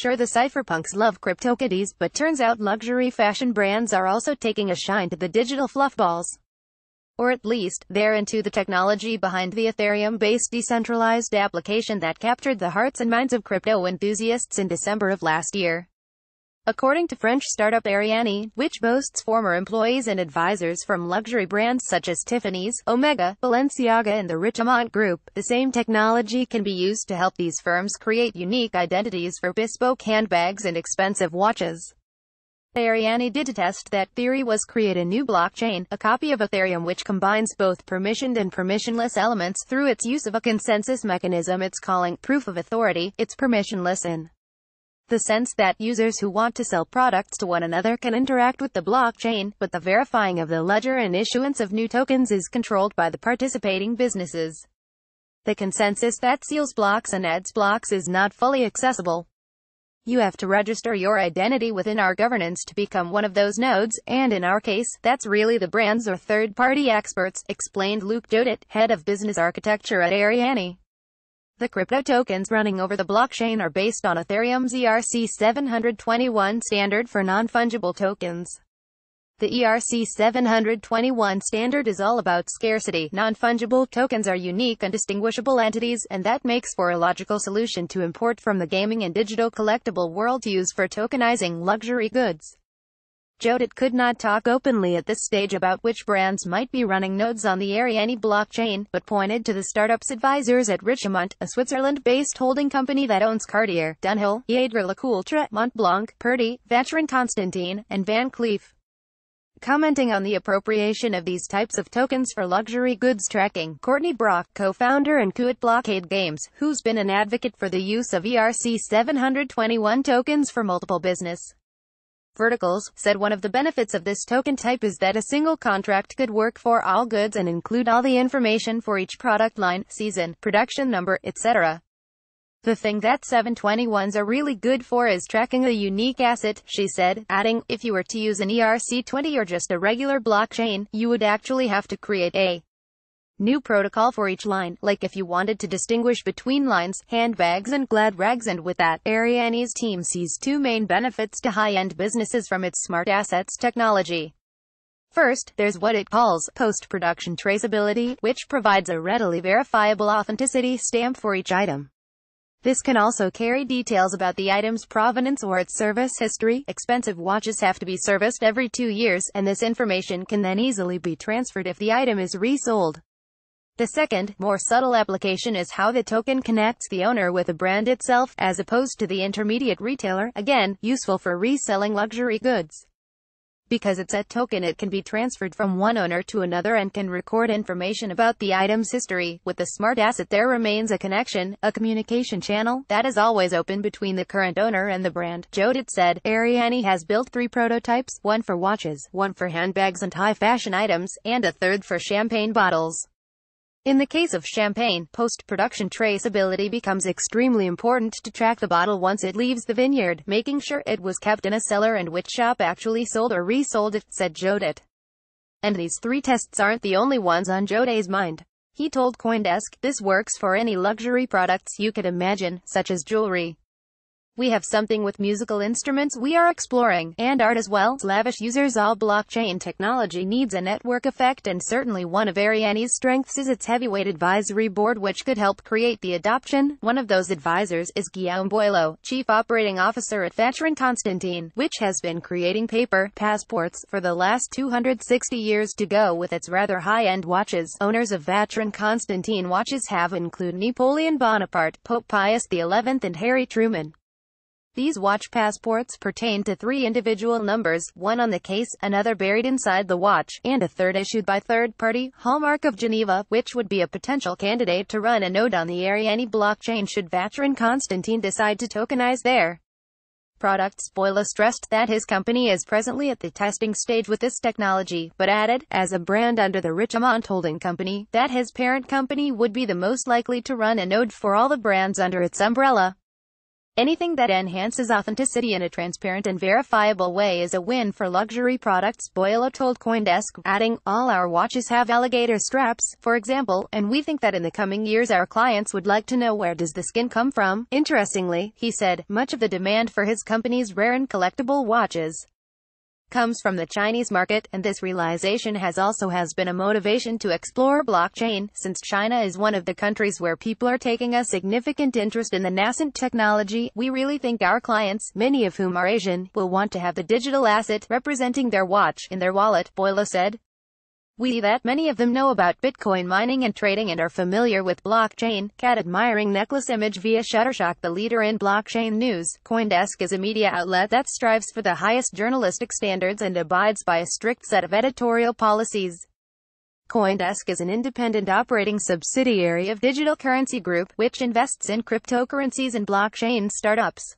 Sure the cypherpunks love CryptoKitties, but turns out luxury fashion brands are also taking a shine to the digital fluffballs. Or at least, they're into the technology behind the Ethereum-based decentralized application that captured the hearts and minds of crypto enthusiasts in December of last year. According to French startup Ariane, which boasts former employees and advisors from luxury brands such as Tiffany's, Omega, Balenciaga and the Richemont Group, the same technology can be used to help these firms create unique identities for bespoke handbags and expensive watches. Ariane did test that theory was create a new blockchain, a copy of Ethereum which combines both permissioned and permissionless elements through its use of a consensus mechanism it's calling proof of authority, it's permissionless in the sense that users who want to sell products to one another can interact with the blockchain, but the verifying of the ledger and issuance of new tokens is controlled by the participating businesses. The consensus that seals blocks and adds blocks is not fully accessible. You have to register your identity within our governance to become one of those nodes, and in our case, that's really the brands or third-party experts, explained Luke Jodit, head of business architecture at Ariani. The crypto tokens running over the blockchain are based on Ethereum's ERC-721 standard for non-fungible tokens. The ERC-721 standard is all about scarcity. Non-fungible tokens are unique and distinguishable entities, and that makes for a logical solution to import from the gaming and digital collectible world used for tokenizing luxury goods. Jodit could not talk openly at this stage about which brands might be running nodes on the Ariane blockchain, but pointed to the startup's advisors at Richemont, a Switzerland-based holding company that owns Cartier, Dunhill, Jaeger LeCoultre, Montblanc, Purdy, Veteran, Constantin, and Van Cleef. Commenting on the appropriation of these types of tokens for luxury goods tracking, Courtney Brock, co-founder and Kuit Blockade Games, who's been an advocate for the use of ERC-721 tokens for multiple business verticals, said one of the benefits of this token type is that a single contract could work for all goods and include all the information for each product line, season, production number, etc. The thing that 721s are really good for is tracking a unique asset, she said, adding, if you were to use an ERC-20 or just a regular blockchain, you would actually have to create a New protocol for each line, like if you wanted to distinguish between lines, handbags and glad rags and with that, Ariane's team sees two main benefits to high-end businesses from its smart assets technology. First, there's what it calls post-production traceability, which provides a readily verifiable authenticity stamp for each item. This can also carry details about the item's provenance or its service history. Expensive watches have to be serviced every two years, and this information can then easily be transferred if the item is resold. The second, more subtle application is how the token connects the owner with the brand itself, as opposed to the intermediate retailer, again, useful for reselling luxury goods. Because it's a token it can be transferred from one owner to another and can record information about the item's history. With the smart asset there remains a connection, a communication channel, that is always open between the current owner and the brand. Jodit said, Ariani has built three prototypes, one for watches, one for handbags and high fashion items, and a third for champagne bottles. In the case of champagne, post-production traceability becomes extremely important to track the bottle once it leaves the vineyard, making sure it was kept in a cellar and which shop actually sold or resold it, said Jodet. And these three tests aren't the only ones on Jodet's mind. He told Coindesk, this works for any luxury products you could imagine, such as jewelry. We have something with musical instruments we are exploring, and art as well. Slavish users all blockchain technology needs a network effect and certainly one of Ariane's strengths is its heavyweight advisory board which could help create the adoption. One of those advisors is Guillaume Boileau, chief operating officer at Thatcher Constantine, which has been creating paper passports for the last 260 years to go with its rather high-end watches. Owners of Thatcher Constantine watches have include Napoleon Bonaparte, Pope Pius XI and Harry Truman. These watch passports pertain to three individual numbers, one on the case, another buried inside the watch, and a third issued by third party, Hallmark of Geneva, which would be a potential candidate to run a node on the any blockchain should Vatcher Constantine decide to tokenize their product. Spoiler stressed that his company is presently at the testing stage with this technology, but added, as a brand under the Richemont Holding Company, that his parent company would be the most likely to run a node for all the brands under its umbrella. Anything that enhances authenticity in a transparent and verifiable way is a win for luxury products, Boileau told Coindesk, adding, All our watches have alligator straps, for example, and we think that in the coming years our clients would like to know where does the skin come from. Interestingly, he said, much of the demand for his company's rare and collectible watches comes from the Chinese market, and this realization has also has been a motivation to explore blockchain, since China is one of the countries where people are taking a significant interest in the nascent technology. We really think our clients, many of whom are Asian, will want to have the digital asset representing their watch in their wallet, Boila said. We that many of them know about Bitcoin mining and trading and are familiar with blockchain. Cat admiring necklace image via Shutterstock The leader in blockchain news, Coindesk is a media outlet that strives for the highest journalistic standards and abides by a strict set of editorial policies. Coindesk is an independent operating subsidiary of Digital Currency Group, which invests in cryptocurrencies and blockchain startups.